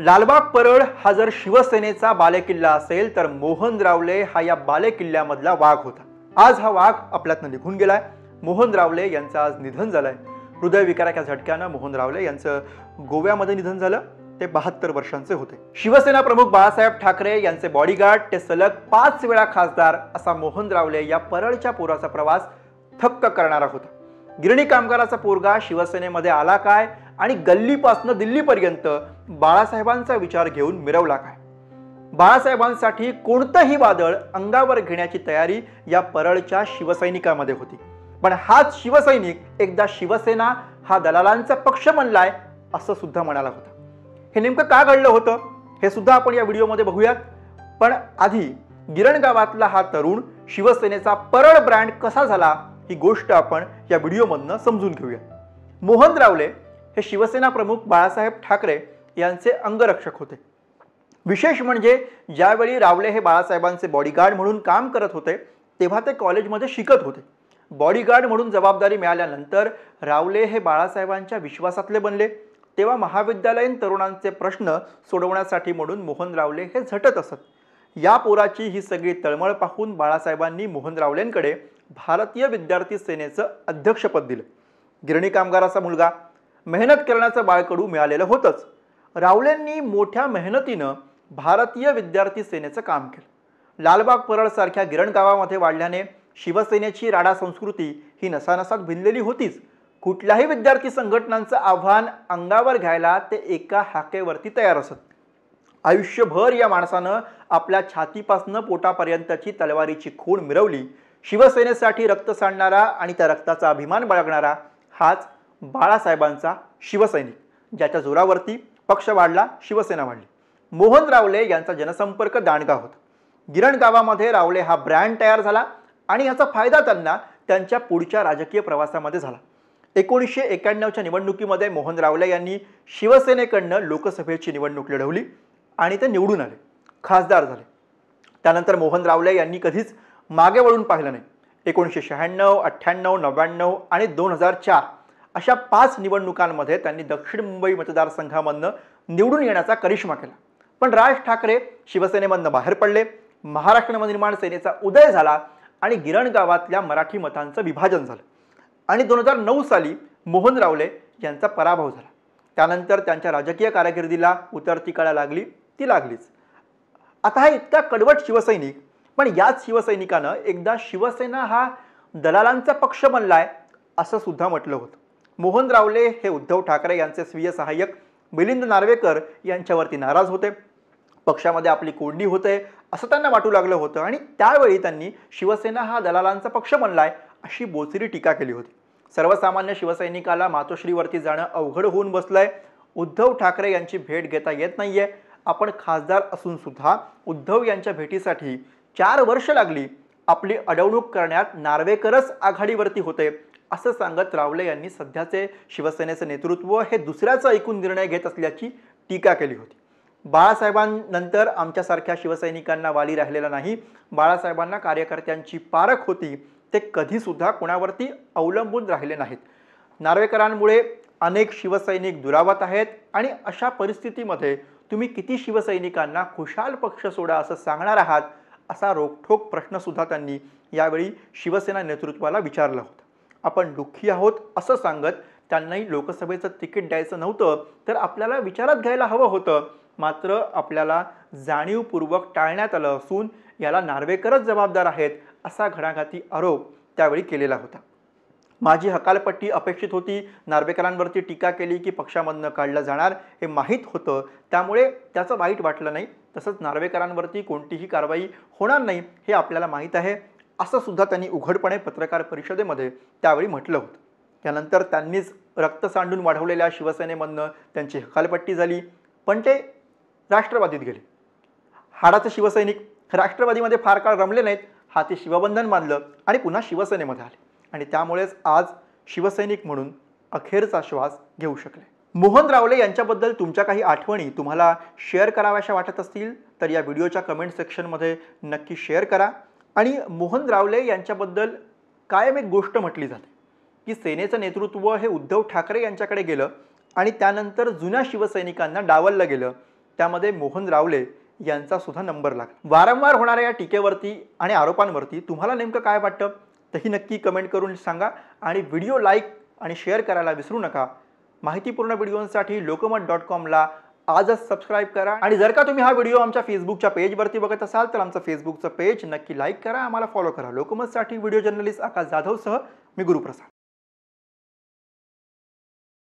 लालबाग परळ हा जर शिवसेनेचा बालेकिल्ला असेल तर मोहन रावले हा या बालेकिल्ल्यामधला वाघ होता आज हा वाघ आपल्यातनं निघून गेलाय मोहन रावले यांचं आज निधन झालंय हृदयविकाराच्या झटक्यानं रावले यांचं गोव्यामध्ये निधन झालं ते बहात्तर वर्षांचे होते शिवसेना प्रमुख बाळासाहेब ठाकरे यांचे बॉडीगार्ड ते सलग पाच वेळा खासदार असा मोहन रावले या परळच्या पोराचा प्रवास थक्क करणारा होता गिरणी कामगाराचा पोरगा शिवसेनेमध्ये आला काय आणि गल्लीपासनं दिल्लीपर्यंत बाळासाहेबांचा विचार घेऊन मिरवला काय बाळासाहेबांसाठी कोणतंही वादळ अंगावर घेण्याची तयारी या परळच्या शिवसैनिकामध्ये होती पण हाच शिवसैनिक एकदा शिवसेना हा दलालांचा पक्ष म्हणलाय असं सुद्धा म्हणाला होता हे नेमकं का घडलं होतं हे सुद्धा आपण या व्हिडिओमध्ये बघूयात पण आधी गिरण गावातला हा तरुण शिवसेनेचा परळ ब्रँड कसा झाला ही गोष्ट आपण या व्हिडिओमधनं समजून घेऊया मोहन रावले हे शिवसेना प्रमुख बाळासाहेब ठाकरे यांचे अंगरक्षक होते विशेष म्हणजे ज्यावेळी रावले हे बाळासाहेबांचे बॉडीगार्ड म्हणून काम करत होते तेव्हा ते कॉलेजमध्ये शिकत होते बॉडीगार्ड म्हणून जबाबदारी मिळाल्यानंतर रावले हे बाळासाहेबांच्या विश्वासातले बनले तेव्हा महाविद्यालयीन तरुणांचे प्रश्न सोडवण्यासाठी म्हणून मोहन रावले हे झटत असत या पोराची ही सगळी तळमळ पाहून बाळासाहेबांनी मोहन रावलेंकडे भारतीय विद्यार्थी सेनेचं अध्यक्षपद दिलं गिरणी कामगाराचा मुलगा मेहनत करण्याचं बाळकडू मिळालेलं होतंच रावलेंनी मोठ्या मेहनतीनं भारतीय विद्यार्थी सेनेचं काम केलं लालबाग परळसारख्या गिरण गावामध्ये वाढल्याने शिवसेनेची राडा संस्कृती ही नसानसात भिनलेली होतीच कुठल्याही विद्यार्थी संघटनांचं आव्हान अंगावर घ्यायला ते एका हाकेवरती तयार असत आयुष्यभर या माणसानं आपल्या छातीपासनं पोटापर्यंतची तलवारीची खूण मिरवली शिवसेनेसाठी रक्त सांडणारा आणि त्या रक्ताचा अभिमान बाळगणारा हाच बाळासाहेबांचा शिवसैनिक ज्याच्या जोरावरती पक्ष वाढला शिवसेना वाढली मोहन रावले यांचा जनसंपर्क दांडगा होता गिरण गावामध्ये रावले हा ब्रँड तयार झाला आणि याचा फायदा त्यांना त्यांच्या पुढच्या राजकीय प्रवासामध्ये झाला एकोणीसशे एक्याण्णवच्या निवडणुकीमध्ये मोहन रावले यांनी शिवसेनेकडनं लोकसभेची निवडणूक लढवली आणि ते निवडून आले खासदार झाले त्यानंतर मोहन रावले यांनी कधीच मागे वळून पाहिलं नाही एकोणीसशे शहाण्णव अठ्ठ्याण्णव नव्याण्णव आणि दोन हजार चार अशा पाच निवडणुकांमध्ये त्यांनी दक्षिण मुंबई मतदारसंघामधनं निवडून येण्याचा करिश्मा केला पण राज ठाकरे शिवसेनेमधनं बाहेर पडले महाराष्ट्र नवनिर्माण सेनेचा उदय झाला आणि गिरण गावातल्या मराठी मतांचं विभाजन झालं आणि दोन हजार नऊ साली मोहन रावले यांचा पराभव झाला त्यानंतर त्यांच्या राजकीय कारकिर्दीला उतरती कळा लागली ती लागलीच आता हा इतका कडवट शिवसैनिक पण याच शिवसैनिकानं एकदा शिवसेना हा दलालांचा पक्ष बनलाय असं सुद्धा म्हटलं होतं मोहन रावले हे उद्धव ठाकरे यांचे स्वीय सहाय्यक मिलिंद नार्वेकर यांच्यावरती नाराज होते पक्षामध्ये आपली कोंडी होते असं त्यांना वाटू लागलं होतं आणि त्यावेळी त्यांनी शिवसेना हा दलालांचा पक्ष बनलाय अशी बोचरी टीका केली होती सर्वसामान्य शिवसैनिकाला मातोश्रीवरती जाणं अवघड होऊन बसलंय उद्धव ठाकरे यांची भेट घेता येत नाहीये आपण खासदार असून सुद्धा उद्धव यांच्या भेटीसाठी चार वर्ष लागली आपली अडवणूक करण्यात नार्वेकरच आघाडीवरती होते असं सांगत रावले यांनी सध्याचे शिवसेनेचं नेतृत्व हे दुसऱ्याचं ऐकून निर्णय घेत असल्याची टीका केली होती बाळासाहेबांनंतर आमच्यासारख्या शिवसैनिकांना वाली राहिलेला नाही बाळासाहेबांना कार्यकर्त्यांची पारख होती ते कधीसुद्धा कोणावरती अवलंबून राहिले नाहीत नार्वेकरांमुळे अनेक शिवसैनिक दुरावत आहेत आणि अशा परिस्थितीमध्ये तुम्ही किती शिवसैनिकांना खुशाल पक्ष सोडा असं सांगणार आहात असा रोखठोक प्रश्नसुद्धा त्यांनी यावेळी शिवसेना नेतृत्वाला विचारला होता आपण दुःखी आहोत असं सांगत त्यांनाही लोकसभेचं तिकीट द्यायचं नव्हतं तर आपल्याला विचारात घ्यायला हवं होतं मात्र आपल्याला जाणीवपूर्वक टाळण्यात आलं असून याला नार्वेकरच जबाबदार आहेत असा घणाघाती आरोप त्यावेळी केलेला होता माझी हकालपट्टी अपेक्षित होती नार्वेकरांवरती टीका केली की पक्षामधनं काढलं जाणार हे माहीत होतं त्यामुळे त्याचं वाईट वाटलं नाही तसंच नार्वेकरांवरती कोणतीही कारवाई होणार नाही हे आपल्याला माहीत आहे असं सुद्धा त्यांनी उघडपणे पत्रकार परिषदेमध्ये त्यावेळी म्हटलं होतं त्यानंतर त्यांनीच रक्त सांडून वाढवलेल्या शिवसेनेमधनं त्यांची हकालपट्टी झाली पण ते राष्ट्रवादीत गेले हाडाचे शिवसैनिक राष्ट्रवादीमध्ये फार काळ रमले नाहीत हा ते शिवबंधन मानलं आणि पुन्हा शिवसेनेमध्ये आले आणि त्यामुळेच आज शिवसैनिक म्हणून अखेरचा श्वास घेऊ शकले मोहन रावले यांच्याबद्दल तुमच्या काही आठवणी तुम्हाला शेअर कराव्याशा वाटत असतील तर या व्हिडिओच्या कमेंट सेक्शनमध्ये नक्की शेअर करा आणि मोहन रावले यांच्याबद्दल कायम एक गोष्ट म्हटली जाते की सेनेचं नेतृत्व हे उद्धव ठाकरे यांच्याकडे गेलं आणि त्यानंतर जुन्या शिवसैनिकांना डावललं गेलं त्यामध्ये मोहन रावले यांचा सुद्धा नंबर लागला वारंवार होणाऱ्या या टीकेवरती आणि आरोपांवरती तुम्हाला नेमकं काय वाटतं तेही नक्की कमेंट करून सांगा आणि व्हिडिओ लाईक आणि शेअर करायला विसरू नका माहितीपूर्ण व्हिडिओंसाठी लोकमत डॉट कॉमला आजच सबस्क्राईब करा आणि जर का तुम्ही हा व्हिडिओ आमच्या फेसबुकच्या पेजवरती बघत असाल तर आमचं फेसबुकचं पेज नक्की लाईक करा आम्हाला फॉलो करा लोकमतसाठी व्हिडिओ जर्नलिस्ट आकाश जाधवसह मी गुरुप्रसाद